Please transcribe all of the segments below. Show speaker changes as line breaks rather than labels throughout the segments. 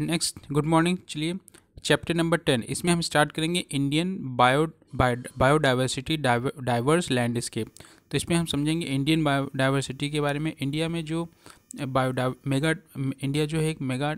next good morning चलिए chapter number ten इसमें हम स्टार्ट करेंगे Indian bio biodiversity diverse landscape तो इसमें हम समझेंगे इंडियन बायोडाइवर्सिटी के बारे में इंडिया में जो बायोडा मेगा इंडिया जो है एक मेगा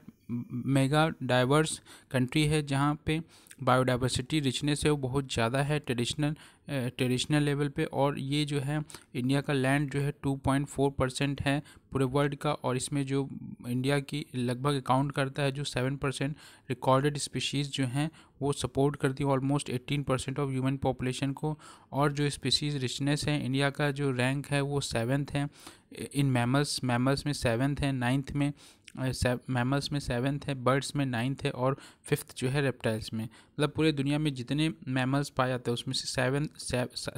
मेगा डाइवर्स कंट्री है जहाँ पे बायोडाइवर्सिटी रिचनेस है वो बहुत ज़्यादा है ट्रेडिशनल ट्रेडिशनल लेवल पे और ये जो है इंडिया का लैंड जो है 2.4 परसेंट है पूरे वर्ल्ड का और इसमें जो इंडिया की लगभग अकाउंट करता है जो 7 परसेंट रिकॉर्डेड स्पीशीज़ जो हैं वो सपोर्ट करती है almost 18 percent of human population को और जो स्पीशीज़ रिचनेस है इंडिया का जो रैंक है वो सेवन्थ है इन मैमल्स मैमल्स में सेवन्थ है नाइन्थ में मैमल्स में सेवन्थ है बर्ड्स में नाइन्थ है और फिफ्थ जो है रेप्टाइल्स में मतलब पूरे दुनिया में जितने मैमल्स पाए जाते हैं उसमें से सेवन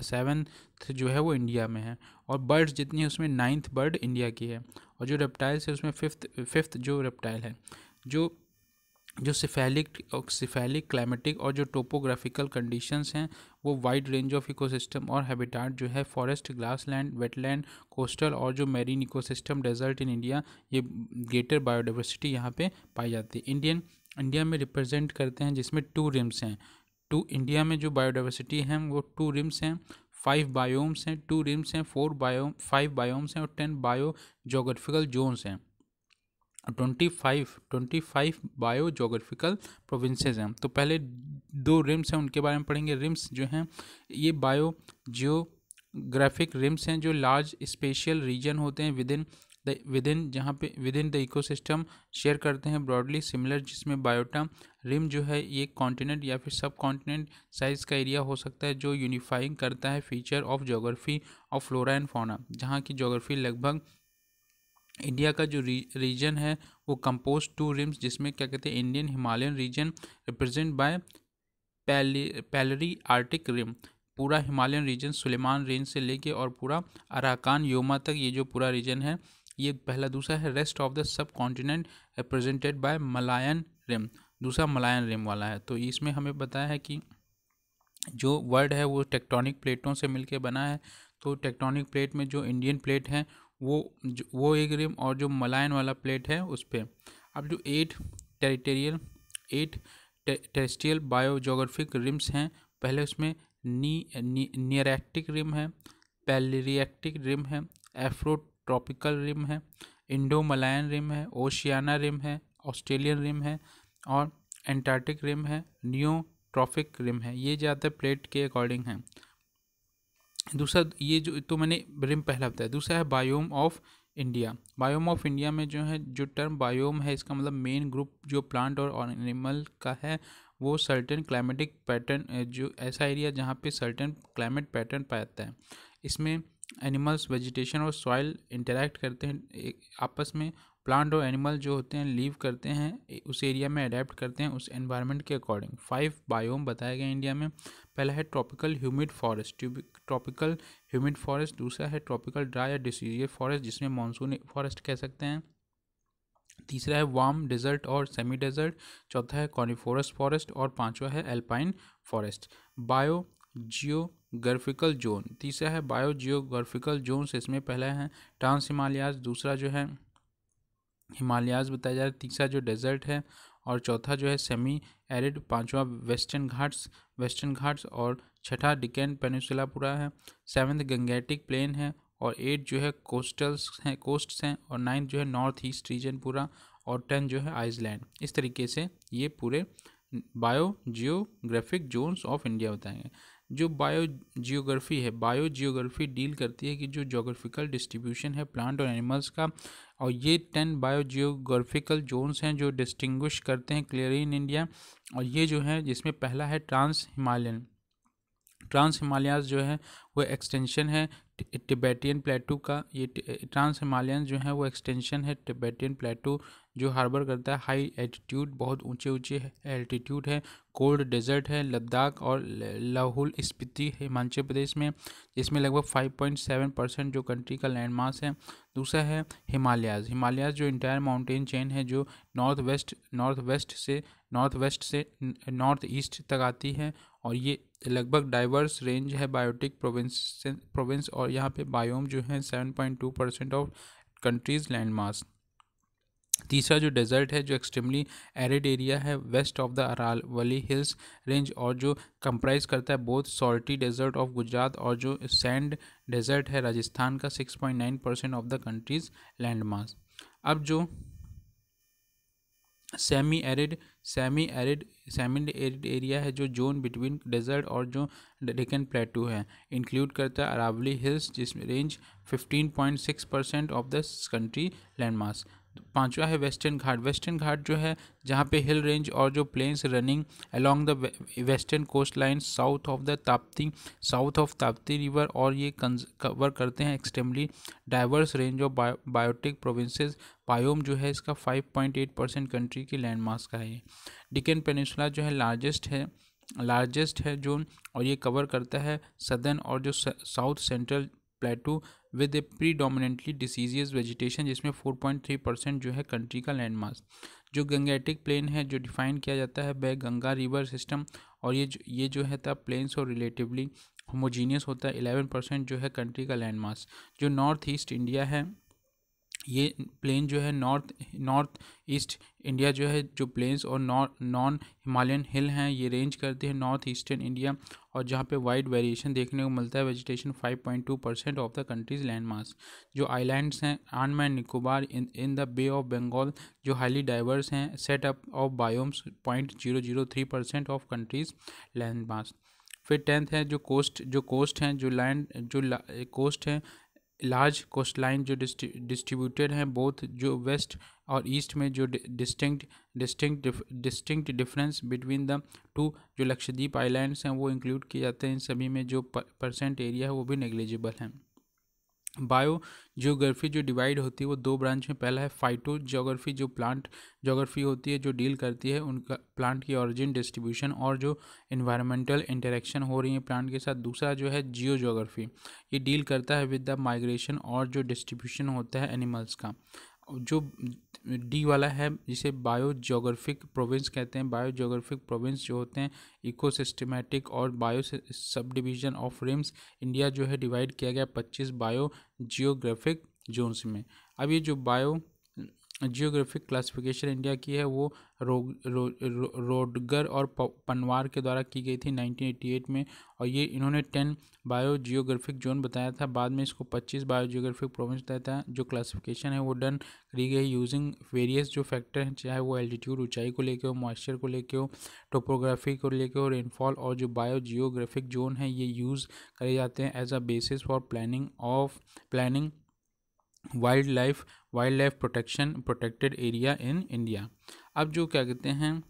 सेवन्थ जो है वो इंडिया में है और बर्ड्स जितनी है उसमें नाइन्थ बर्ड इंडिया की है और जो रेप्टाइल्स है उसमें फिफ्थ फिफ्थ जो रेप्टाइल है जो जो सिफेलिक सिफेलिक क्लाइमेटिक और जो टोपोग्राफिकल कंडीशंस हैं वो वाइड रेंज ऑफ इकोसिस्टम और हैबिटाट जो है फॉरेस्ट ग्रासलैंड वेटलैंड कोस्टल और जो marine ecosystem desert in India ये ग्रेटर बायोडाइवर्सिटी यहाँ पे पाई जाती है इंडियन इंडिया में रिप्रेजेंट करते हैं जिसमें टू रिम्स हैं टू इंडिया में जो बायोडाइवर्सिटी हैं वो टू रिम्स हैं फाइव बायोम्स हैं टू रिम्स हैं फोर बायोम फाइव बायोम्स हैं और टेन बायो जोग्राफिकल जोन्स हैं twenty five twenty five biogeographical provinces हैं तो पहले दो रिम्स हैं उनके बारे में पढ़ेंगे रिम्स जो हैं ये बायो जियोग्राफिक रिम्स हैं जो लार्ज स्पेशल रीजन होते हैं विद इन विद इन जहाँ पे within the ecosystem share करते हैं ब्रॉडली सिमिलर जिसमें बायोटा रिम जो है ये कॉन्टिनेंट या फिर सब कॉन्टिनेंट साइज़ का एरिया हो सकता है जो यूनिफाइंग करता है feature of geography of flora and fauna जहाँ की जोग्राफी लगभग इंडिया का जो री, रीजन है वो कंपोज टू रिम्स जिसमें क्या कहते हैं Indian Himalayan region represent by palearctic realm पूरा हिमालयन रीजन सुलेमान रेंज से लेके और पूरा अराकान योमा तक ये जो पूरा रीजन है ये पहला दूसरा है rest of the subcontinent represented by Malayan realm दूसरा मलायन रिम वाला है तो इसमें हमें बताया है कि जो वर्ल्ड है वो टेक्टोनिक प्लेटों से मिलके बना है तो टेक्टोनिक प्लेट में जो इंडियन प्लेट है वो वो एक रिम और जो मलायन वाला प्लेट है उस पर अब जो eight territorial eight terrestrial biogeographic realms हैं पहले उसमें नी, नियरक्टिक नियरैक्टिक रिम है पैलरिएक्टिक रिम है एफ्रोट्रॉपिकल रिम है इंडो मलायन रिम है ओशियाना रिम है ऑस्ट्रेलियन रिम है और एंटार्टिक रिम है नियो ट्रॉफिक रिम है ये ज़्यादातर प्लेट के अकॉर्डिंग हैं दूसरा ये जो तो मैंने रिम पहला बताया दूसरा है biome of India biome of India में जो है जो टर्म बायोम है इसका मतलब मेन ग्रुप जो प्लांट और एनिमल का है वो सर्टेन क्लाइमेटिक पैटर्न जो ऐसा एरिया जहाँ पे सर्टेन क्लाइमेट पैटर्न पाया जाता है इसमें एनिमल्स वेजिटेशन और सॉइल इंटरेक्ट करते हैं आपस में प्लांट और एनिमल जो होते हैं लीव करते हैं उस एरिया में अडेप्ट करते हैं उस एनवायरनमेंट के अकॉर्डिंग फाइव बायोम बताए गए इंडिया में पहला है tropical humid forest tropical humid forest दूसरा है ट्रॉपिकल ड्राई या डिसीजियर फॉरेस्ट जिसमें मानसून फॉरेस्ट कह सकते हैं तीसरा है वार्म डेजर्ट और सेमी डेजर्ट चौथा है कॉनिफोरस फॉरेस्ट और पाँचवा है alpine forest biogeographical zone तीसरा है बायो जियोग्राफिकल जोन इसमें पहला है ट्रांस हिमालयाज दूसरा जो है हिमालयाज बताया जा रहा है तीसरा जो डेजर्ट है और चौथा जो है सेमी एरिड पांचवा वेस्टर्न घाट्स वेस्टर्न घाट्स और छठा डिकेन पेनिसुला पूरा है सेवन्थ गंगेटिक प्लेन है और एट जो है कोस्टल्स हैं कोस्ट्स हैं और नाइन्थ जो है नॉर्थ ईस्ट रीजन पूरा और टेन जो है आइसलैंड इस तरीके से ये पूरे biogeographic zones of India बताएंगे जो बायो जियोग्राफी है बायो जियोग्राफी डील करती है कि जो जोग्राफिकल डिस्ट्रीब्यूशन है प्लांट और एनिमल्स का और ये टेन बायो जियोग्राफिकल जोन्स हैं जो डिस्टिंग्विश करते हैं क्लियरली इन इंडिया और ये जो है जिसमें पहला है ट्रांस हिमालयन ट्रांस हिमालयाज जो है वो एक्सटेंशन है टिबेटियन प्लेटू का ये ट्रांस हिमालयन जो है वो एक्सटेंशन है टिबेटियन प्लेटू जो हार्बर करता है हाई एल्टीट्यूड बहुत ऊंचे ऊंचे एल्टीट्यूड है कोल्ड डेजर्ट है लद्दाख और लाहौल स्पीति हिमाचल प्रदेश में जिसमें लगभग 5.7 परसेंट जो कंट्री का लैंड मार्क्स है दूसरा है हिमालयाज हिमालयाज जो इंटायर माउंटेन चेन है जो नॉर्थ वेस्ट नॉर्थ वेस्ट से नॉर्थ वेस्ट से नॉर्थ ईस्ट तक आती है और ये लगभग डाइवर्स रेंज है बायोटिक प्रोविंस प्रोविंस और यहाँ पे बायोम जो है seven point two percent of country's land marks तीसरा जो डेजर्ट है जो एक्सट्रीमली एरिड एरिया है west of the Aravalli hills range और जो कंप्राइज करता है both salty desert of Gujarat और जो सैंड डेजर्ट है राजस्थान का 6.9 percent of the country's land marks अब जो semi arid semi arid semi arid area है जो जोन बिटवीन डेजर्ट और जो डेकन प्लेटू है इंक्लूड करता है अरावली हिल्स जिसमें range 15.6 percent of the country landmark पांचवा है वेस्टर्न घाट वेस्टर्न घाट जो है जहाँ पे हिल रेंज और जो plains running along the western coast line south of the Tapti south of Tapti river और ये कवर करते हैं extremely diverse range of bio, biotic provinces biome जो है इसका 5.8 परसेंट कंट्री की लैंड का है डिकन पेनिसुला जो है लार्जेस्ट है लार्जेस्ट है जोन और ये कवर करता है सदर्न और जो south central plateau with a predominantly deciduous vegetation जिसमें 4.3 परसेंट जो है कंट्री का लैंड मार्क्स जो गंगेटिक प्लेन है जो डिफाइन किया जाता है बाय गंगा रिवर सिस्टम और ये जो, ये जो है था प्लेन्स और रिलेटिवली होमोजीनियस होता है 11 परसेंट जो है कंट्री का लैंड मार्क्स जो नॉर्थ ईस्ट इंडिया है ये प्लेन जो है नॉर्थ नॉर्थ ईस्ट इंडिया जो है जो प्लेन्स और नॉन हिमालयन हिल हैं ये रेंज करते हैं नॉर्थ ईस्टर्न इंडिया और जहाँ पे वाइड वेरिएशन देखने को मिलता है vegetation 5.2 percent of the country's land mass जो आइलैंड्स हैं Andaman Nicobar in in the bay of Bengal जो हाईली डाइवर्स हैं set up of biomes point zero zero three percent of country's land mass फिर टेंथ है जो कोस्ट जो कोस्ट हैं जो लैंड जो कोस्ट हैं लार्ज कोस्ट लाइन जो डिस्ट्रीब्यूटेड हैं बोथ जो वेस्ट और ईस्ट में जो distinct distinct distinct difference between the two जो लक्षद्वीप आइलैंड्स हैं वो इंक्लूड किए जाते हैं इन सभी में जो परसेंट एरिया है वो भी नेग्लिजिबल हैं बायो जियोग्राफी जो डिवाइड होती है वो दो ब्रांच में पहला है फाइटो जोग्राफी जो प्लांट जोग्राफी होती है जो डील करती है उनका प्लांट की ओरिजिन डिस्ट्रीब्यूशन और जो इन्वायरमेंटल इंटरेक्शन हो रही है प्लांट के साथ दूसरा जो है जियो जोग्राफी ये डील करता है विद द माइग्रेशन और जो डिस्ट्रीब्यूशन होता है एनिमल्स का जो डी वाला है जिसे बायो जोग्राफिक प्रोविंस कहते हैं बायो जोग्राफिक प्रोविंस जो होते हैं इको सिस्टमेटिक और bio subdivision of realms India जो है डिवाइड किया गया पच्चीस बायो जियोग्राफिक जोन्स में अब ये जो बायो जियोग्राफिक क्लासिफिकेशन इंडिया की है वो रो, रो, रो, रोडगर और पनवार के द्वारा की गई थी 1988 में और ये इन्होंने 10 बायो जियोग्राफिक जोन बताया था बाद में इसको 25 बायो जियोग्राफिक प्रोविंस बताया था जो क्लासिफिकेशन है वो डन करी गई यूजिंग वेरियस जो फैक्टर हैं चाहे वो एल्टीट्यूड ऊंचाई को लेकर हो मॉइस्चर को लेकर हो टोपोग्राफी को लेकर हो रेनफॉल और जो बायो जियोग्राफिक जोन है ये यूज़ करे जाते हैं as a basis for planning of planning wildlife wildlife protection protected area in India अब जो क्या कहते हैं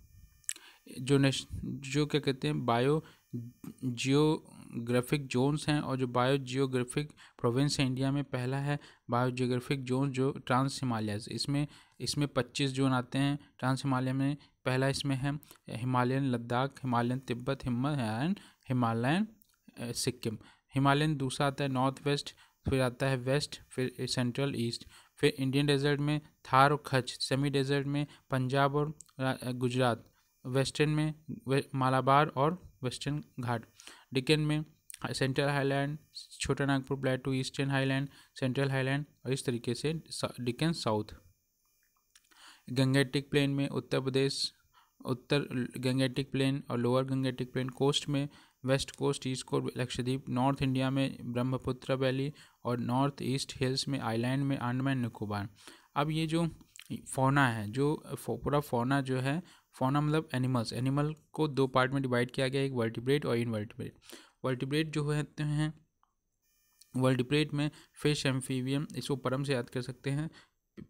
जो नेश जो क्या कहते हैं बायो जियोग्राफिक जोन्स हैं और जो बायो जियोग्राफिक प्रोविंस है इंडिया में पहला है बायो जियोग्राफिक जोन जो ट्रांस हिमालय इसमें इसमें पच्चीस जोन आते हैं ट्रांस हिमालय में पहला इसमें है Himalayan Ladakh Himalayan Tibet and Himalayan Sikkim Himalayan दूसरा आता है नॉर्थ वेस्ट फिर आता है वेस्ट फिर सेंट्रल ईस्ट फिर इंडियन डेजर्ट में थार और खच सेमी डेजर्ट में पंजाब और गुजरात वेस्टर्न में वे, मालाबार और वेस्टर्न घाट डिकन में central highland Chota Nagpur plateau eastern highland central highland और इस तरीके से डिकन साउथ गंगेटिक प्लेन में उत्तर प्रदेश उत्तर गंगेटिक प्लेन और लोअर गंगेटिक प्लेन कोस्ट में west coast east coast Lakshadweep north India में ब्रह्मपुत्र वैली और नॉर्थ ईस्ट हिल्स में आइलैंड में अंडमान निकोबार अब ये जो फोना है जो पूरा फोना जो है फोना मतलब एनिमल्स एनिमल को दो पार्ट में डिवाइड किया गया एक वर्टिब्रेट और इनवर्टिब्रेट वर्टिब्रेट जो होते हैं वर्टिब्रेट में फिश एम्फीवियम इसको परम से याद कर सकते हैं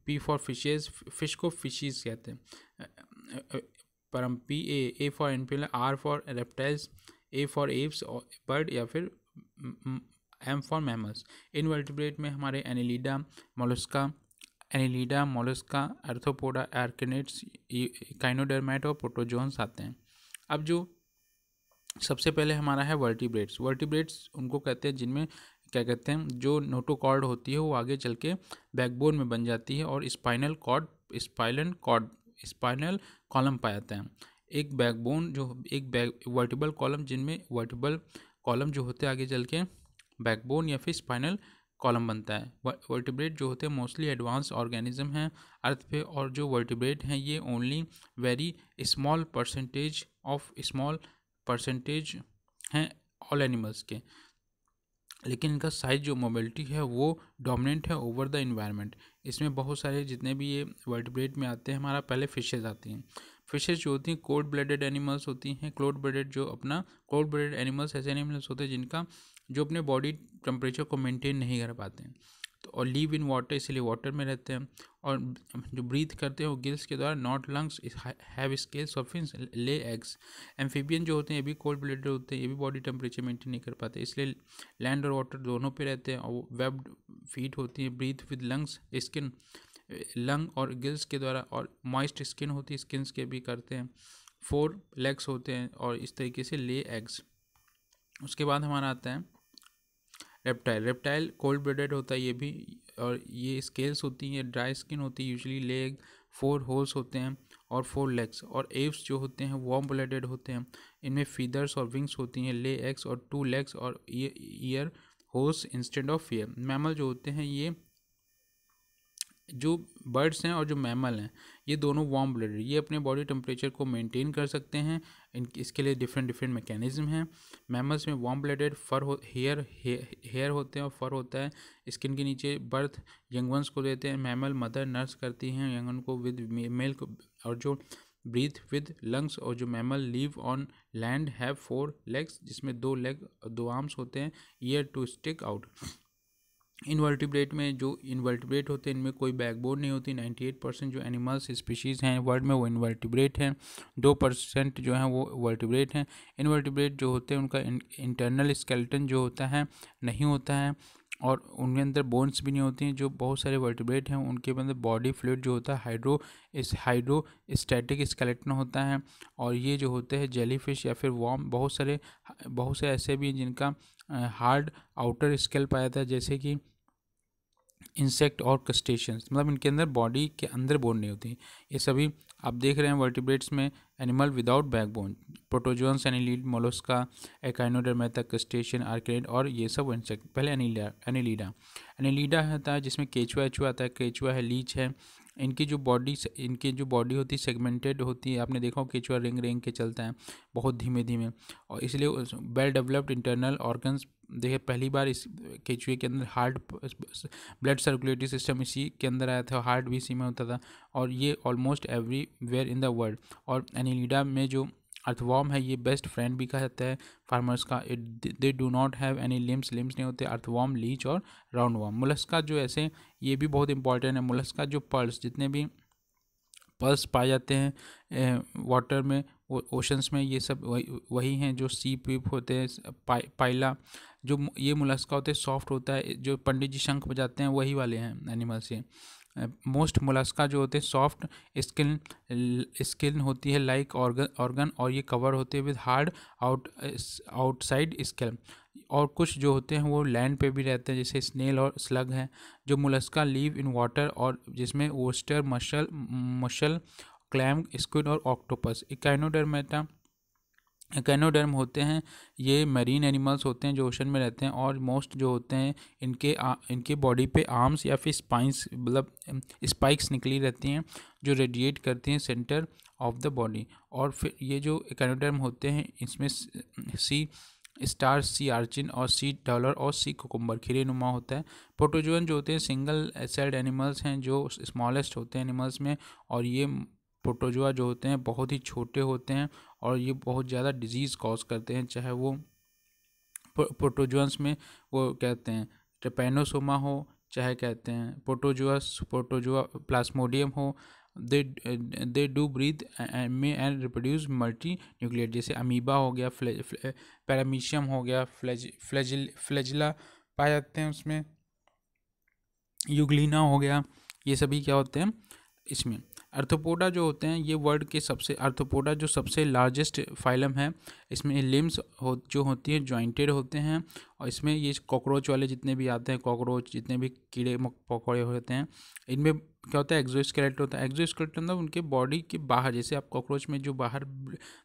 पी फॉर फिशेज फिश को फिशीज कहते हैं परम P A A for amphi R for reptiles A for apes bird या फिर M for mammals invertebrate में हमारे annelida mollusca annelida mollusca arthropoda arachnids echinodermata और प्रोटोजोन्स आते हैं अब जो सबसे पहले हमारा है वर्टिब्रेट्स वर्टिब्रेट्स उनको कहते हैं जिनमें क्या कहते हैं जो नोटोकॉर्ड होती है वो आगे चल के बैकबोन में बन जाती है और spinal cord spinal cord spinal column पाया जाता है एक बैकबोन जो एक बैक वर्टिबल कॉलम जिनमें वर्टिबल कॉलम जो होते हैं आगे चल के बैकबोन या फिर स्पाइनल कॉलम बनता है वर्टिब्रेट जो होते हैं मोस्टली एडवांस ऑर्गेनिज्म हैं अर्थ पे और जो वर्टिब्रेट हैं ये only very small percentage of small percentage हैं ऑल एनिमल्स के लेकिन इनका साइज जो मोबिलिटी है वो डोमिनेंट है ओवर द इन्वायरमेंट इसमें बहुत सारे जितने भी ये वर्टिब्रेट में आते हैं हमारा पहले फिशेज आती हैं फिशेज जो होती हैं कोल्ड ब्लडेड एनिमल्स होती हैं क्लोड ब्लडेड जो अपना कोल्ड ब्लडेड एनिमल्स ऐसे एनिमल्स होते हैं जिनका जो अपने बॉडी टेम्परेचर को मेनटेन नहीं कर पाते हैं तो और लिव इन वाटर इसलिए वाटर में रहते हैं और जो ब्रीथ करते हैं वो गिल्स के द्वारा not lungs have scales of fin lay eggs amphibian जो होते हैं ये भी कोल्ड ब्लडेड होते हैं ये भी बॉडी टेम्परेचर मेंटेन नहीं कर पाते इसलिए लैंड और वाटर दोनों पे रहते हैं और वेब्ड फीट होती हैं breathe with lungs skin lung और गिल्स के द्वारा और मॉइस्ट स्किन होती है स्किन के भी करते हैं फोर लेग्स होते हैं और इस तरीके से ले एग्स उसके बाद हमारा आता है रेप्टाइल रेप्टाइल कोल्ड ब्लडेड होता है ये भी और ये स्केल्स होती हैं ड्राई स्किन होती है यूजली लेग फोर होल्स होते हैं और फोर लेग्स और एव्स जो होते हैं वॉम ब्लडेड होते हैं इनमें फीदर्स और विंग्स होती हैं ले एग्स और टू लेग्स और ear holes instead of ear mammal जो होते हैं ये जो बर्ड्स हैं और जो मैमल हैं ये दोनों वार्म ब्लड ये अपने बॉडी टेम्परेचर को मेंटेन कर सकते हैं इन इसके लिए डिफरेंट डिफरेंट मैकेनिज्म हैं मैमल्स में वार्म ब्लडेड फर हो हेयर हेयर होते हैं और फर होता है स्किन के नीचे बर्थ यंग को देते हैं मैमल मदर नर्स करती हैं यंग को विद मेल को और जो ब्रीथ विद लंग्स और जो mammal live on land have four legs जिसमें दो लेग दो आर्म्स होते हैं ear to stick out invertebrate में जो इनवर्टिब्रेट होते हैं इनमें कोई बैकबोन नहीं होती 98 परसेंट जो एनिमल्स स्पीशीज़ हैं वर्ल्ड में वो इनवर्टिब्रेट हैं दो परसेंट जो हैं वो वर्टिब्रेट हैं इनवर्टिब्रेट जो होते हैं उनका इंटरनल स्केलेटन जो होता है नहीं होता है और उनके अंदर बोन्स भी नहीं होती हैं जो बहुत सारे वर्टिब्रेट हैं उनके अंदर बॉडी फ्लूड जो होता है हाइड्रो इस हाइड्रो स्टैटिक स्केलेटन होता है और ये जो होते हैं जेलीफिश या फिर वॉम बहुत सारे बहुत से ऐसे भी हैं जिनका हार्ड आउटर स्केल पाया था जैसे कि इंसेक्ट और क्रस्टेशंस मतलब इनके अंदर बॉडी के अंदर बोन नहीं होती ये सभी आप देख रहे हैं वर्टिब्रेट्स में animal without backbone protozoans annelid mollusca echinodermata crustacean arachnid और ये सब इंसेक्ट पहले एनिलीडा एनिलीडा एनिलीडा होता है जिसमें केचुआ एचुआ आता है केचुआ है लीच है इनकी जो बॉडी इनकी जो बॉडी होती है सेगमेंटेड होती है आपने देखा हो केचुआ रेंग रेंग के चलता है बहुत धीमे धीमे और इसलिए वेल डेवलप्ड इंटरनल ऑर्गन्स देखिए पहली बार इस केचुए के अंदर हार्ट ब्लड सर्कुलेटरी सिस्टम इसी के अंदर आया था हार्ट भी इसी में होता था और ये almost everywhere in the world और एनिलीडा में जो अर्थवॉर्म है ये बेस्ट फ्रेंड भी कहा जाता है फार्मर्स का it they do not have any limbs limbs नहीं होते अर्थवॉर्म लीच और राउंड वॉर्म मुलस्का जो ऐसे ये भी बहुत इंपॉर्टेंट है मुलस्का जो पर्ल्स जितने भी पर्ल्स पाए जाते हैं वाटर में ओशंस में ये सब वही वही हैं जो सीप वीप होते हैं पा, पाइला जो ये मुलस्का होते हैं सॉफ्ट होता है जो पंडित जी शंख बजाते हैं वही वाले हैं एनिमल्स ये मोस्ट मोलस्का जो होते हैं सॉफ्ट स्किन स्किन होती है लाइक ऑर्गन ऑर्गन और ये कवर होते हैं with hard out outside skin और कुछ जो होते हैं वो लैंड पे भी रहते हैं जैसे स्नेल और स्लग हैं जो मोलस्का लीव इन वाटर और जिसमें oyster mussel mussel clam squid और ऑक्टोपस इकाइनोडरमेटा कैनोडर्म होते हैं ये मरीन एनिमल्स होते हैं जो ओशन में रहते हैं और मोस्ट जो होते हैं इनके आ, इनके बॉडी पे आर्म्स या फिर स्पाइंस मतलब स्पाइक्स निकली रहती हैं जो रेडिएट करती हैं सेंटर ऑफ द बॉडी और फिर ये जो कैनोडर्म होते हैं इसमें सी स्टार सी आर्चिन और सी डॉलर और सी कोकुम्बर खीरे नुमा होता है प्रोटोजोन जो होते हैं सिंगल सेल्ड एनिमल्स हैं जो स्मॉलेस्ट होते हैं एनिमल्स में और ये प्रोटोजोआ जो होते हैं बहुत ही छोटे होते हैं और ये बहुत ज़्यादा डिजीज़ कॉज करते हैं चाहे वो प्रोटोजोन्स में वो कहते हैं ट्रेपेनोसोमा हो चाहे कहते हैं प्रोटोजोअस प्रोटोजोआ प्लास्मोडियम हो they they do breathe may and reproduce multi nuclear जैसे अमीबा हो गया पैरामीशियम हो गया फ्लैज फ्लैजिल फ्लेजिला पाए जाते हैं उसमें यूगलिना हो गया ये सभी क्या होते हैं इसमें अर्थोपोडा जो होते हैं ये वर्ल्ड के सबसे अर्थोपोडा जो सबसे लार्जेस्ट फाइलम है इसमें लिम्स हो जो होती हैं जॉइंटेड होते हैं और इसमें ये कॉकरोच वाले जितने भी आते हैं कॉकरोच जितने भी कीड़े पकौड़े होते हैं इनमें क्या होता है एग्जो होता है एग्जो स्केलेटन मतलब उनके बॉडी के बाहर जैसे आप कॉकरोच में जो बाहर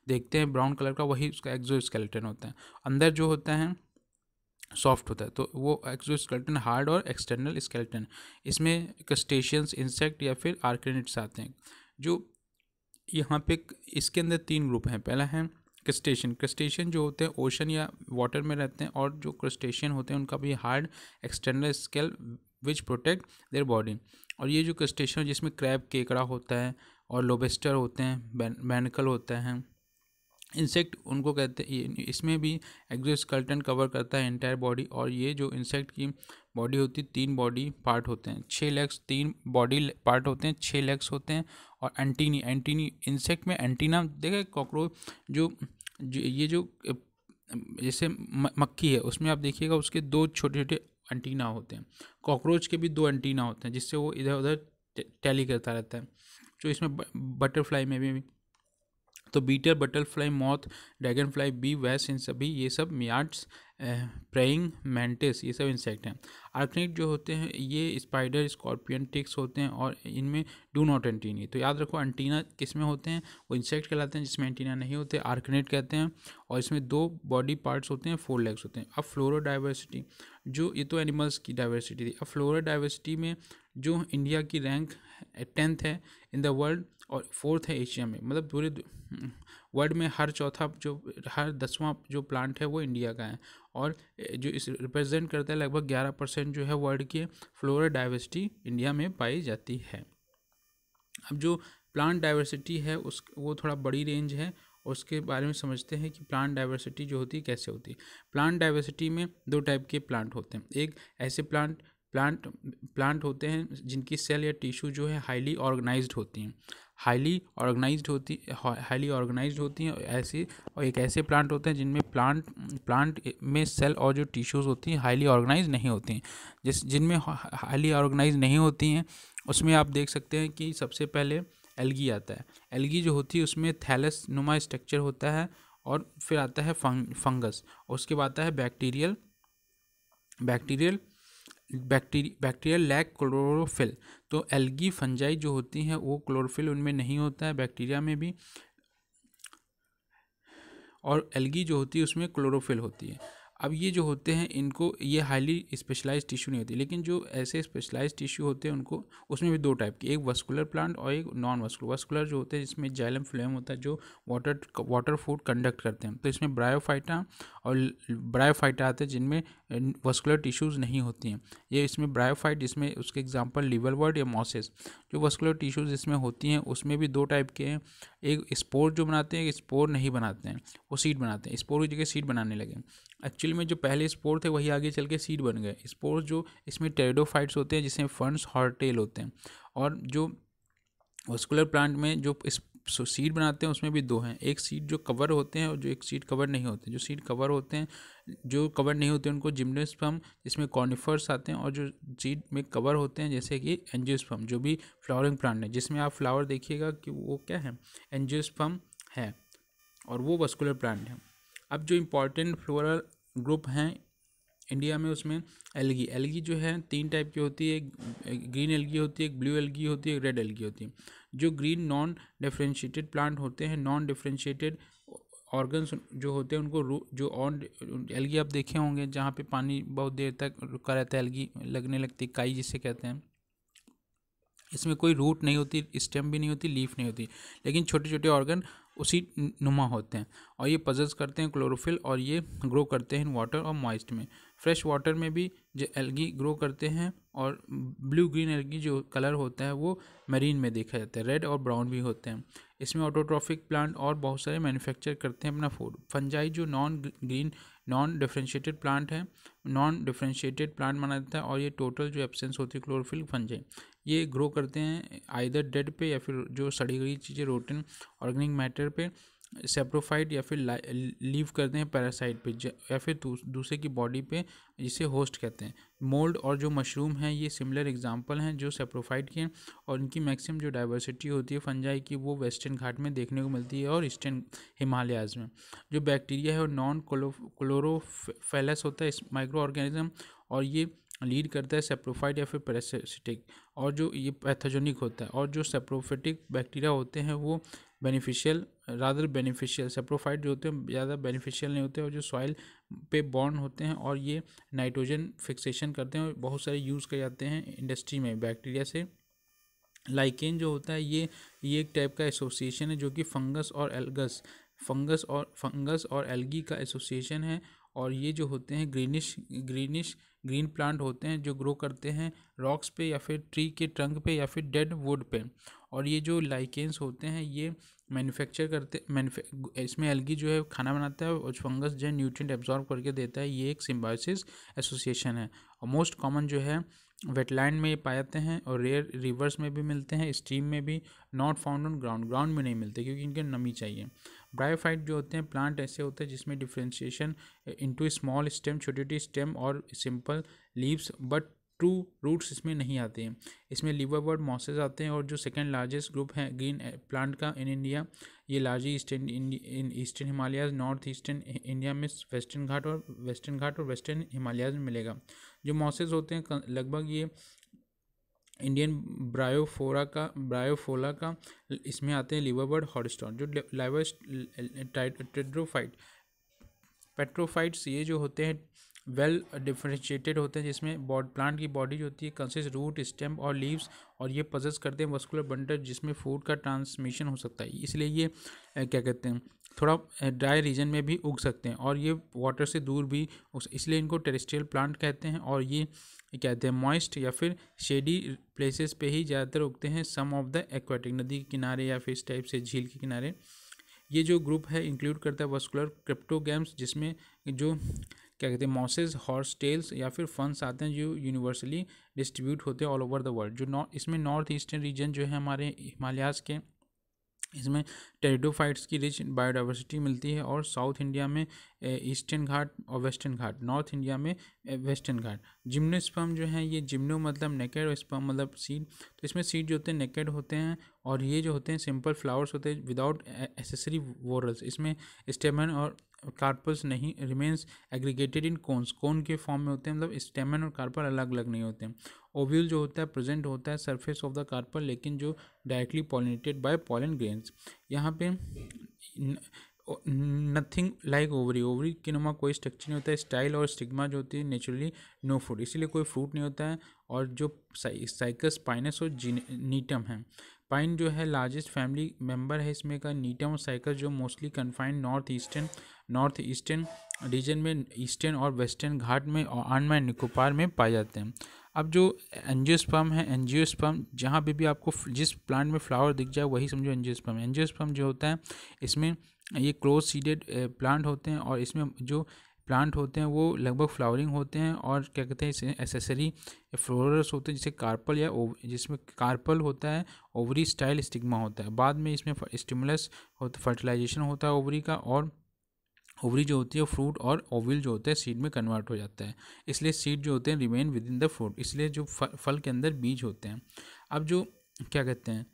देखते हैं ब्राउन कलर का वही उसका एग्जो स्केलेटन होता है अंदर जो होता है सॉफ्ट होता है तो वो एक्सो स्केल्टन हार्ड और एक्सटर्नल स्केल्टन इसमें क्रस्टेशियंस इंसेक्ट या फिर आर्केनिट्स आते हैं जो यहाँ पे इसके अंदर तीन ग्रुप हैं पहला है क्रस्टेशन क्रस्टेशन जो होते हैं ओशन या वाटर में रहते हैं और जो क्रस्टेशन होते हैं उनका भी hard external scale which protect their body और ये जो क्रस्टेशन जिसमें क्रैब केकड़ा होता है और लोबेस्टर होते हैं बैनकल होते हैं इंसेक्ट उनको कहते हैं इसमें भी एग्जोस्कल्टन कवर करता है एंटायर बॉडी और ये जो इंसेक्ट की बॉडी होती है तीन बॉडी पार्ट होते हैं छः लेग्स तीन बॉडी पार्ट होते हैं छः लेग्स होते हैं और एंटीनी एंटीनी इंसेक्ट में एंटीना देखे कॉकरोच जो, जो ये जो जैसे मक्खी है उसमें आप देखिएगा उसके दो छोटे छोटे एंटीना होते हैं कॉकरोच के भी दो एंटीना होते हैं जिससे वो इधर उधर टैली करता रहता है जो इसमें बटरफ्लाई में भी तो beetle butterfly moth dragonfly bee wasp इन सभी ये सब मियाड्स प्रेइंग मैंटिस ये सब इंसेक्ट हैं आर्कनेट जो होते हैं ये स्पाइडर स्कॉर्पियन टिक्स होते हैं और इनमें डू नॉट एंटीनी तो याद रखो एंटीना किस में होते हैं वो इंसेक्ट कहलाते हैं जिसमें एंटीना नहीं होते आर्कनेट कहते हैं और इसमें दो बॉडी पार्ट्स होते हैं फोर लेग्स होते हैं अब फ्लोरो डाइवर्सिटी जो ये तो एनिमल्स की डाइवर्सिटी थी अब फ्लोरो डाइवर्सिटी में जो इंडिया की रैंक टेंथ है इन द वर्ल्ड और फोर्थ है एशिया में मतलब पूरे हम्म, वर्ल्ड में हर चौथा जो हर दसवां जो प्लांट है वो इंडिया का है और जो इस रिप्रेजेंट करता है लगभग ग्यारह परसेंट जो है वर्ल्ड की फ्लोरा डाइवर्सिटी इंडिया में पाई जाती है अब जो प्लांट डाइवर्सिटी है उस वो थोड़ा बड़ी रेंज है उसके बारे में समझते हैं कि प्लांट डाइवर्सिटी जो होती है कैसे होती है प्लांट डाइवर्सिटी में दो टाइप के प्लांट होते हैं एक ऐसे प्लांट प्लांट प्लांट होते हैं जिनकी सेल या टिश्यू जो है हाईली ऑर्गेनाइज होती हैं हाईली ऑर्गेनाइज होती हाईली ऑर्गेनाइज होती हैं ऐसे और एक ऐसे प्लांट होते हैं जिनमें प्लांट प्लांट में सेल और जो टिश्यूज़ होती हैं हाईली ऑर्गेनाइज नहीं होती हैं जिस जिनमें हाईली ऑर्गेनाइज नहीं होती हैं उसमें आप देख सकते हैं कि सबसे पहले एलगी आता है एलगी जो होती है उसमें थैलस नुमा स्ट्रक्चर होता है और फिर आता है फंग फंगस उसके बाद आता है bacterial bacterial bacteria bacteria lack chlorophyll तो एल्गी फंजाई जो होती हैं वो क्लोरोफिल उनमें नहीं होता है बैक्टीरिया में भी और एल्गी जो होती है उसमें क्लोरोफिल होती है अब ये जो होते हैं इनको ये हाईली स्पेशलाइज टिश्यू नहीं होती लेकिन जो ऐसे स्पेशलाइज टिश्यू होते हैं उनको उसमें भी दो टाइप की एक वस्कुलर प्लांट और एक नॉन वस्कुलर वस्कुलर जो होते हैं जिसमें जाइलम फ्लेम होता है जो वाटर वाटर फूड कंडक्ट करते हैं तो इसमें ब्रायोफाइटा और ब्रायोफाइटा आते हैं जिनमें वस्कुलर टिश्यूज़ नहीं होती हैं ये इसमें ब्रायोफाइट जिसमें उसके एग्जाम्पल लिवर वर्ड या मॉसेस जो वस्कुलर टिश्यूज़ इसमें होती हैं उसमें भी दो टाइप के हैं एक स्पोर जो बनाते हैं एक स्पोर नहीं बनाते हैं वो सीड बनाते हैं स्पोर की जगह सीड बनाने लगे एक्चुअली में जो पहले स्पोर थे वही आगे चल के सीड बन गए स्पोर जो इसमें टेरेडोफाइट्स होते हैं जिसमें फंड्स हॉर्टेल होते हैं और जो वस्कुलर प्लांट में जो सो सीट बनाते हैं उसमें भी दो हैं एक सीट जो कवर होते हैं और जो एक सीट कवर नहीं होते जो सीट कवर होते हैं जो कवर नहीं होते उनको जिम्नोस्पम इसमें कॉर्निफर्स आते हैं और जो सीट में कवर होते हैं जैसे कि एनजियोस्पम जो भी फ्लावरिंग प्लांट है जिसमें आप फ्लावर देखिएगा कि वो क्या है एनजियोस्पम है और वो वस्कुलर प्लांट है अब जो इम्पोर्टेंट फ्लोरल ग्रुप हैं इंडिया में उसमें एलगी एलगी जो है तीन टाइप की होती है एक ग्रीन एलगी होती है एक ब्लू एलगी होती है एक रेड एलगी होती है जो ग्रीन नॉन डिफ्रेंशिएटेड प्लांट होते हैं नॉन डिफ्रेंशिएटेड ऑर्गन्स जो होते हैं उनको जो ऑन एलगी आप देखे होंगे जहाँ पे पानी बहुत देर तक रुका रहता है एलगी लगने लगती काई जिसे कहते हैं इसमें कोई रूट नहीं होती स्टेम भी नहीं होती लीफ नहीं होती लेकिन छोटे छोटे ऑर्गन उसी नुमा होते हैं और ये पजल्स करते हैं क्लोरोफिल और ये ग्रो करते हैं वाटर और मॉइस्ट में फ्रेश वाटर में भी जो एल्गी ग्रो करते हैं और ब्लू ग्रीन एल्गी जो कलर होता है वो मरीन में देखा जाता है रेड और ब्राउन भी होते हैं इसमें ऑटोट्रॉफिक प्लांट और बहुत सारे मैन्युफैक्चर करते हैं अपना फूड फंजाई जो non green non differentiated plant है नॉन डिफ्रेंशिएटेड प्लांट माना जाता है और ये टोटल जो एब्सेंस होती है क्लोरोफिल फंजे ये ग्रो करते हैं आइदर डेड पे या फिर जो सड़ी गई चीज़ें रोटिन ऑर्गेनिक मैटर पे सेप्रोफाइट या फिर लीव करते हैं पैरासाइट पे या फिर दूसरे की बॉडी पे इसे होस्ट कहते हैं मोल्ड और जो मशरूम हैं ये सिमिलर एग्जांपल हैं जो सेप्रोफाइट के हैं और इनकी मैक्सिमम जो डाइवर्सिटी होती है फंजाई की वो वेस्टर्न घाट में देखने को मिलती है और ईस्टर्न हिमालयाज में जो बैक्टीरिया है वो नॉन क्लोरोफेलस होता है इस माइक्रो ऑर्गेनिज्म और ये लीड करता है सेप्रोफाइट या फिर पैरासिटिक और जो ये पैथोजेनिक होता है और जो सेप्रोफिटिक बैक्टीरिया होते हैं वो बेनिफिशियल रादर बेनिफिशियल सेप्रोफाइट जो होते हैं ज़्यादा बेनिफिशियल नहीं होते और जो सॉइल पे बॉन्ड होते हैं और ये नाइट्रोजन फिक्सेशन करते हैं और बहुत सारे यूज़ किए जाते हैं इंडस्ट्री में बैक्टीरिया से लाइकेन जो होता है ये ये एक टाइप का एसोसिएशन है जो कि फंगस और एल्गस फंगस और फंगस और एल्गी का एसोसिएशन है और ये जो होते हैं ग्रीनिश ग्रीनिश ग्रीन प्लांट होते हैं जो ग्रो करते हैं रॉक्स पे या फिर ट्री के ट्रंक पे या फिर डेड वुड पे और ये जो लाइकेंस होते हैं ये मैन्युफैक्चर करते मैनुफे इसमें एलगी जो है खाना बनाता है और फंगस जो है न्यूट्रिएंट एब्जॉर्ब करके देता है ये एक सिम्बायोसिस एसोसिएशन है और मोस्ट कॉमन जो है वेटलैंड में ये पाए जाते हैं और रेयर रिवर्स में भी मिलते हैं स्ट्रीम में भी not found on ground ground में नहीं मिलते क्योंकि इनके नमी चाहिए ब्रायोफाइट जो होते हैं प्लांट ऐसे होते हैं जिसमें डिफ्रेंशिएशन इनटू स्मॉल स्टेम छोटी छोटी स्टेम और simple leaves but true roots इसमें नहीं आते हैं इसमें लीवरवर्ड मॉसेज आते हैं और जो सेकेंड लार्जेस्ट ग्रुप है ग्रीन प्लांट eh, का इन इंडिया ये large eastern in eastern Himalayas north eastern India में वेस्टर्न घाट और वेस्टर्न घाट और वेस्टर्न हिमालयाज में मिलेगा जो मॉसेज होते हैं लगभग ये इंडियन ब्रायोफोरा का ब्रायोफोला का इसमें आते हैं लिवरबर्ड हॉटस्टॉन जो लाइवर टेड्रोफाइट पेट्रोफाइट्स ये जो होते हैं वेल डिफ्रेंशिएटेड होते हैं जिसमें बॉड प्लांट की बॉडी जो होती है कंसिस्ट रूट स्टेम और लीव्स और ये पजस करते हैं वस्कुलर बंडल जिसमें फूड का ट्रांसमिशन हो सकता है इसलिए ये क्या कहते हैं थोड़ा ड्राई रीजन में भी उग सकते हैं और ये वाटर से दूर भी इसलिए इनको टेरेस्ट्रियल प्लांट कहते हैं और ये कहते हैं मॉइस्ट या फिर शेडी प्लेसेस पे ही ज़्यादातर उगते हैं सम ऑफ द एक्वाटिक नदी के किनारे या फिर इस टाइप से झील के किनारे ये जो ग्रुप है इंक्लूड करता है वस्कुलर क्रिप्टोगेम्स जिसमें जो क्या कहते हैं मॉसेज हॉर्स टेल्स या फिर फंड्स आते हैं जो यूनिवर्सली डिस्ट्रीब्यूट होते हैं ऑल ओवर द वर्ल्ड जो नॉर्थ इसमें नॉर्थ ईस्टर्न रीजन जो है हमारे हिमालयाज के इसमें टेरिडोफाइट्स की रिच बायोडाइवर्सिटी मिलती है और साउथ इंडिया में ईस्टर्न घाट और वेस्टर्न घाट नॉर्थ इंडिया में वेस्टर्न घाट जिम्नोस्पर्म जो है ये जिम्नो मतलब नेकेड और स्पर्म मतलब सीड तो इसमें सीड जो होते हैं नेकेड होते हैं और ये जो होते हैं सिंपल फ्लावर्स होते हैं विदाउट एसेसरी वोरल्स इसमें स्टेमन और कार्पस नहीं remains aggregated in cones cone के फॉर्म में होते हैं मतलब स्टेमन और कार्पल अलग अलग नहीं होते हैं ओव्यूल जो होता है प्रेजेंट होता है सरफेस ऑफ द कार्पर लेकिन जो directly pollinated by pollen grains यहाँ पे नथिंग लाइक ओवरी ओवरी के नुमा कोई स्ट्रक्चर नहीं होता है स्टाइल और स्टिग्मा जो होती है नेचुरली नो फ्रूट इसीलिए कोई फ्रूट नहीं होता है और जो साइकस पाइनस और नीटम है पाइन जो है लार्जेस्ट फैमिली मेंबर है इसमें का नीटम और साइकस जो mostly confined north eastern north eastern region में ईस्टर्न और वेस्टर्न घाट में और अंडमान निकोबार में पाए जाते हैं अब जो एनजियोस्पम है एनजियोस्पम जहाँ भी भी आपको जिस प्लांट में फ्लावर दिख जाए वही समझो एनजियोस्पम एनजियोस्पम जो होता है इसमें ये क्लोज सीडेड प्लांट होते हैं और इसमें जो प्लांट होते हैं वो लगभग फ्लावरिंग होते हैं और क्या कहते हैं एसेसरी फ्लोरस होते हैं जिसे कार्पल या जिसमें कार्पल होता है ओवरी स्टाइल स्टिग्मा होता है बाद में इसमें स्टिमुलस होता फर्टिलाइजेशन होता है ओवरी का और ओवरी जो होती है फ्रूट और ओविल जो होता है सीड में कन्वर्ट हो जाता है इसलिए सीड जो होते हैं remain within the fruit इसलिए जो फल के अंदर बीज होते हैं अब जो क्या कहते हैं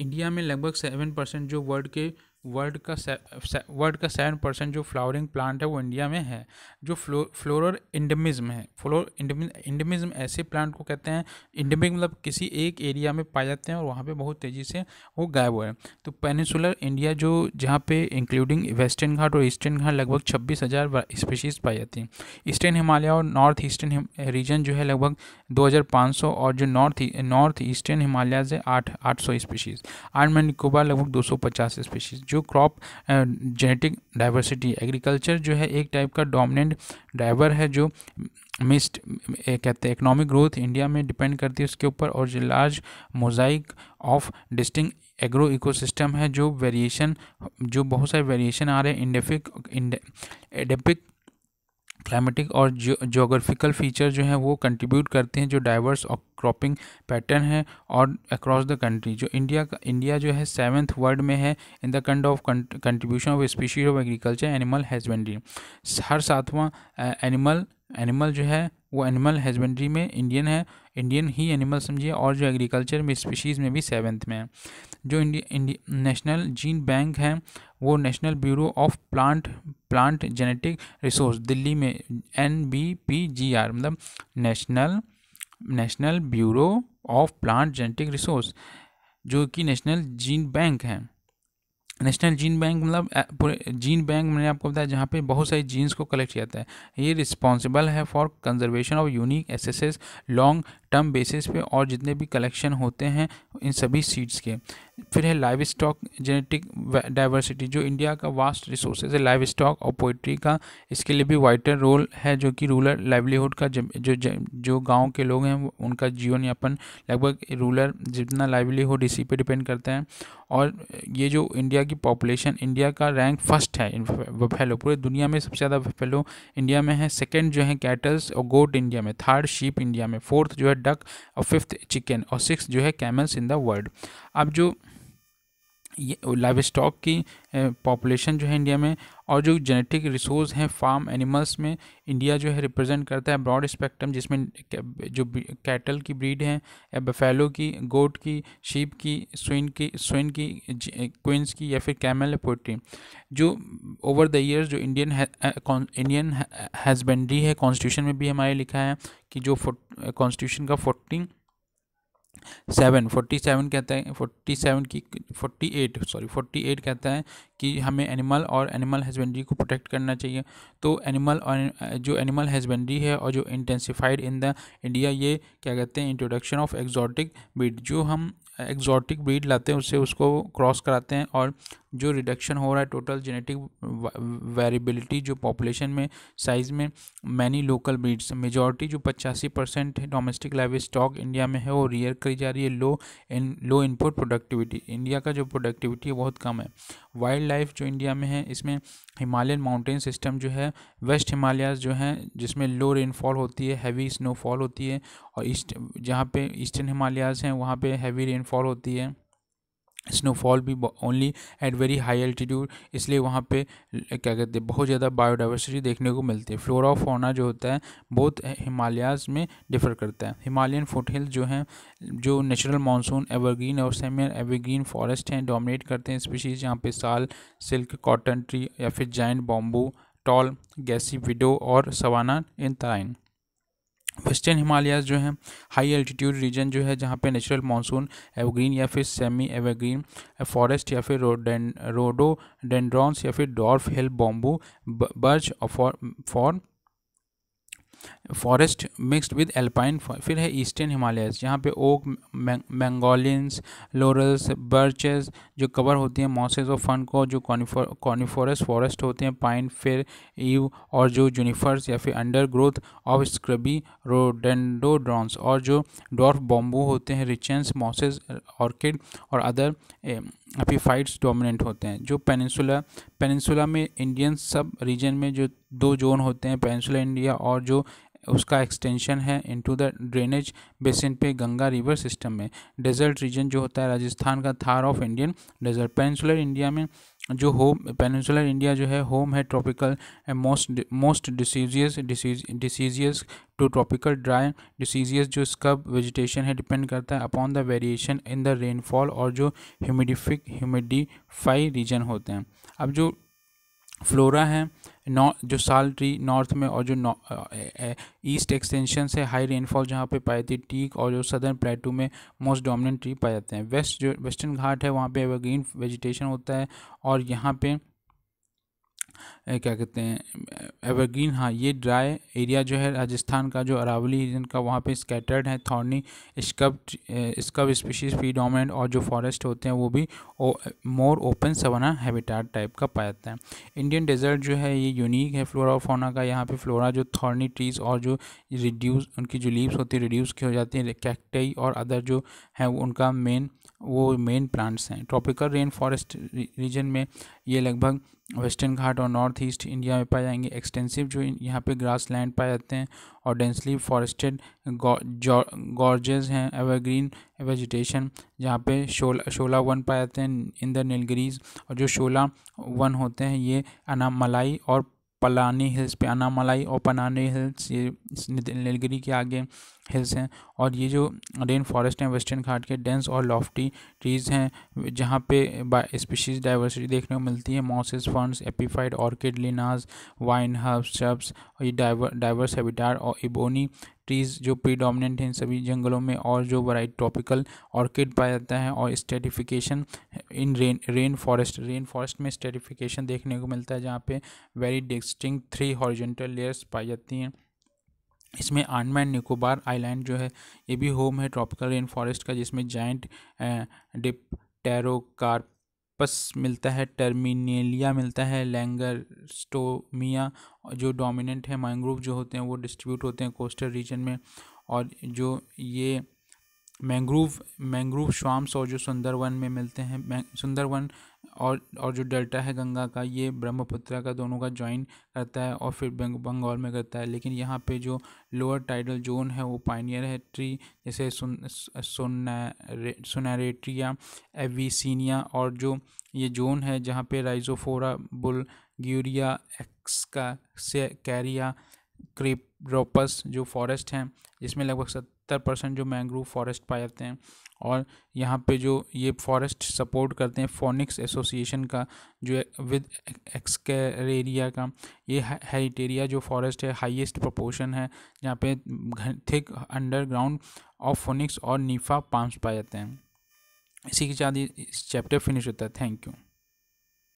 इंडिया में लगभग सेवन परसेंट जो वर्ल्ड के वर्ल्ड का वर्ल्ड का सेवन परसेंट जो फ्लावरिंग प्लांट है वो इंडिया में है जो फ्लो फ्लोर इंडमिज्म है फ्लोर इंडमिज्म ऐसे प्लांट को कहते हैं इंडमिक मतलब किसी एक एरिया में पाए जाते हैं और वहाँ पे बहुत तेज़ी से वो गायब हुआ है तो पेनिसुलर इंडिया जो जहाँ पे इंक्लूडिंग वेस्टर्न घाट और ईस्टर्न घाट लगभग छब्बीस हज़ार स्पीशीज़ पाई जाती हैं ईस्टर्न हिमालय और नॉर्थ ईस्टर्न रीजन जो है लगभग दो हज़ार पाँच सौ और जो नॉर्थ नॉर्थ ईस्टर्न हिमालय से आठ आठ सौ स्पीशीज़ आंडमान निकोबार लगभग दो सौ पचास स्पीशीज़ जो जो क्रॉप जेनेटिक डाइवर्सिटी एग्रीकल्चर जो है एक टाइप का डोमिनेंट ड्राइवर है जो मिस्ड कहते हैं इकोनॉमिक ग्रोथ इंडिया में डिपेंड करती है उसके ऊपर और जो large mosaic of distinct agro ecosystem है जो वेरिएशन जो बहुत सारे वेरिएशन आ रहे हैं इंडेफिक एडेपिक क्लाइमेटिक और जोग्राफिकल फीचर जो हैं वो कंट्रीब्यूट करते हैं जो डाइवर्स क्रॉपिंग पैटर्न है और अक्रॉस द कंट्री जो इंडिया का इंडिया जो है सेवन्थ वर्ल्ड में है इन द कंड of contribution of species of agriculture animal husbandry हर सातवां एनिमल एनिमल जो है वो एनिमल हजबेंड्री में इंडियन है इंडियन ही एनिमल समझिए और जो एग्रीकल्चर में स्पीशीज़ में भी सेवन्थ में है जो इंडिया नेशनल जीन बैंक है वो national bureau of plant plant genetic resource Delhi में N B P G R मतलब national national bureau of plant genetic resource जो कि नेशनल जीन बैंक है नेशनल जीन बैंक मतलब पूरे जीन बैंक मैंने आपको बताया जहाँ पे बहुत सारे जीन्स को कलेक्ट किया जाता है ये रिस्पॉन्सिबल है फॉर कंजर्वेशन ऑफ यूनिक एसेसेस लॉन्ग टर्म बेसिस पे और जितने भी कलेक्शन होते हैं इन सभी सीड्स के फिर है लाइव स्टॉक जेनेटिक डाइवर्सिटी जो इंडिया का वास्ट रिसोर्सेज है लाइव स्टॉक और पोइट्री का इसके लिए भी वाइटर रोल है जो कि रूरल लाइवलीहुड का जो जो, जो गांव के लोग हैं उनका जीवन यापन लगभग रूरल जितना लाइवलीहुड इसी पे डिपेंड करते हैं और ये जो इंडिया की पॉपुलेशन इंडिया का रैंक फर्स्ट है फैलो पूरे दुनिया में सबसे ज़्यादा फैलो इंडिया में है सेकेंड जो है कैटल्स और गोट इंडिया में थर्ड शीप इंडिया में फोर्थ जो है डक और फिफ्थ चिकन और सिक्स जो है कैमल्स इन द वर्ल्ड अब जो लाइव स्टॉक की पॉपुलेशन जो है इंडिया में और जो जेनेटिक रिसोर्स हैं फार्म एनिमल्स में इंडिया जो है रिप्रेजेंट करता है ब्रॉड स्पेक्ट्रम जिसमें जो कैटल की ब्रीड हैं बफेलो की गोट की शीप की स्विन की स्विन की क्विंस की या फिर कैमल पोट्री जो ओवर द ईयर्स जो इंडियन इंडियन हस्बेंड्री है कॉन्स्टिट्यूशन में भी हमारे लिखा है कि जो कॉन्स्टिट्यूशन का फोर्टीन सेवन फोर्टी सेवन कहते हैं फोर्टी सेवन की forty eight sorry forty eight कहता है कि हमें एनिमल और एनिमल हस्बेंड्री को प्रोटेक्ट करना चाहिए तो एनिमल और जो एनिमल हस्बेंड्री है और जो इंटेंसिफाइड इन द इंडिया ये क्या कहते हैं इंट्रोडक्शन ऑफ एक्जॉटिक ब्रीड जो हम एक्जॉटिक ब्रीड लाते हैं उससे उसको क्रॉस कराते हैं और जो रिडक्शन हो रहा है टोटल जेनेटिक वेरिएबिलिटी जो पॉपुलेशन में साइज़ में मैनी लोकल ब्रीड्स मेजॉरिटी जो पचासी percent domestic livestock India में है वो रियर करी जा रही है low in low input productivity India का जो प्रोडक्टिविटी है बहुत कम है वाइल्ड लाइफ जो इंडिया में है इसमें हिमालयन माउंटेन सिस्टम जो है वेस्ट हिमालयाज जो हैं जिसमें लो रेनफॉल होती है हैवी स्नोफॉल होती है और ईस्ट जहाँ पे ईस्टर्न हिमालयाज हैं वहाँ पे हैवी रेनफॉल होती है स्नोफॉल भी only at very high altitude इसलिए वहाँ पे क्या कहते हैं बहुत ज़्यादा बायोडाइवर्सिटी देखने को मिलती है फ्लोरा फोना जो होता है बहुत हिमालयाज में डिफर करता है हिमालयन फुटहिल्स जो हैं जो नेचुरल मानसून एवरग्रीन और सेमी एवरग्रीन फॉरेस्ट हैं डोमिनेट करते हैं स्पीशीज़ यहाँ पे साल सिल्क कॉटन ट्री या फिर जैन बॉम्बू टॉल गैसी विडो और savanna in Terai western Himalayas जो है हाई एल्टीट्यूड रीजन जो है जहाँ पे नेचुरल मानसून एवरग्रीन या फिर सेमी एवरग्रीन फॉरेस्ट या फिर रोडो डेंड्रॉन्स या फिर dwarf hill bamboo birch fir fir forest mixed with alpine फिर है ईस्टर्न हिमालयस जहाँ पे ओक मैंगोलियंस लोरल्स बर्चेस जो कवर होती हैं मॉसेज और फन को जो कॉनिफोरस फॉरेस्ट होते हैं पाइन फिर ईव और जो जूनिफर्स या फिर undergrowth of scrubby rhododendrons और जो डॉर्फ बॉम्बू होते हैं रिचेंस मॉसेज ऑर्किड और अदर अपीफाइट्स डोमिनेंट होते हैं जो पेनिनसुला पेनिनसुला में इंडियन सब रीजन में जो दो जोन होते हैं पेनिनसुला इंडिया और जो उसका एक्सटेंशन है इनटू द ड्रेनेज बेसिन पे गंगा रिवर सिस्टम में डेजर्ट रीजन जो होता है राजस्थान का Thar of Indian desert peninsular India में जो होम पेनिसुलर इंडिया जो है होम है tropical and most most deciduous deciduous to tropical dry deciduous जो स्कब वेजिटेशन है डिपेंड करता है upon the variation in the rainfall और जो ह्यूमिडिफिक ह्यूमिडिफाई रीजन होते हैं अब जो फ्लोरा है नॉ जो साल ट्री नॉर्थ में और जो ईस्ट एक्सटेंशन से हाई रेनफॉल जहाँ पे पाई जाती है टीक और जो सदर्न प्लेटू में मोस्ट डोमिनेंट ट्री पाए जाते हैं वेस्ट जो वेस्टर्न घाट है वहाँ पे एवरग्रीन वेजिटेशन होता है और यहाँ पे क्या कहते हैं एवरग्रीन हाँ ये ड्राई एरिया जो है राजस्थान का जो अरावली रीजन का वहाँ पे स्कैटर्ड है thorny scrub scrub species predominant और जो फॉरेस्ट होते हैं वो भी more open savanna habitat type का पाया जाता है इंडियन डेजर्ट जो है ये यूनिक है फ्लोरा और फोना का यहाँ पे फ्लोरा जो थॉर्नी ट्रीज और जो रिड्यूस उनकी जो लीव्स होती है रिड्यूस की हो जाती है कैक्टई और अदर जो है उनका मेन वो मेन प्लांट्स हैं ट्रॉपिकल रेन फॉरेस्ट रीजन में ये लगभग वेस्टर्न घाट और नॉर्थ ईस्ट इंडिया में पाए जाएंगे एक्सटेंसिव जो यहाँ पे ग्रास लैंड पाए जाते हैं और डेंसली फॉरेस्टेड गॉर्जेज हैं एवरग्रीन वेजिटेशन जहाँ पे शोला शोला वन पाए जाते हैं इन द नीलगिरीज और जो शोला वन होते हैं ये अनामलाई और पलानी हिल्स मलाई और पनानी हिल्स ये नीलगिरी के आगे हिल्स हैं और ये जो रेन फॉरेस्ट हैं वेस्टर्न घाट के डेंस और लॉफ्टी ट्रीज़ हैं जहाँ पे स्पीशीज़ डाइवर्सिटी देखने को मिलती है mosses ferns epiphyte orchid lianas vine herbs shrubs और ये डाइवर्स हैबिटार और इबोनी ट्रीज़ जो प्रीडोमिनेंट हैं सभी जंगलों में और जो वराइट ट्रॉपिकल ऑर्किड पाया जाता है और stratification in rain rain forest rain forest में स्टेटिफिकेशन देखने को मिलता है जहाँ पे very distinct three horizontal layers पाई जाती हैं इसमें आंडमान निकोबार आइलैंड जो है ये भी होम है ट्रॉपिकल रेन फॉरेस्ट का जिसमें जाइंट डिप टेरोकार्प पस मिलता है टर्मिनेलिया मिलता है लैंगरस्टोमिया जो डोमिनेंट है मैंग्रोव जो होते हैं वो डिस्ट्रीब्यूट होते हैं कोस्टल रीजन में और जो ये मैंग्रोव मैंग्रोव श्वाम्स और जो सुंदरवन में मिलते हैं सुंदरवन और और जो डेल्टा है गंगा का ये ब्रह्मपुत्र का दोनों का ज्वाइन करता है और फिर बंगाल में करता है लेकिन यहाँ पे जो लोअर टाइडल जोन है वो पाइनियर है ट्री जैसे सुन सुनरे, सुनरेट्रिया और जो ये जोन है जहाँ पे राइजोफोरा बुल बुलग्यूरिया एक्सका से कैरिया क्रिप्रोपस जो फॉरेस्ट हैं जिसमें लगभग सत्तर परसेंट जो मैंग्रोव फॉरेस्ट पाए जाते हैं और यहाँ पे जो ये फॉरेस्ट सपोर्ट करते हैं फोनिक्स एसोसिएशन का जो विद एक्सकेरेरिया का ये हेरिटेरिया जो फॉरेस्ट है हाईएस्ट प्रोपोर्शन है जहाँ पे थिक अंडरग्राउंड ऑफ फोनिक्स और नीफा पाम्स पाए जाते हैं इसी के साथ इस चैप्टर फिनिश होता है थैंक यू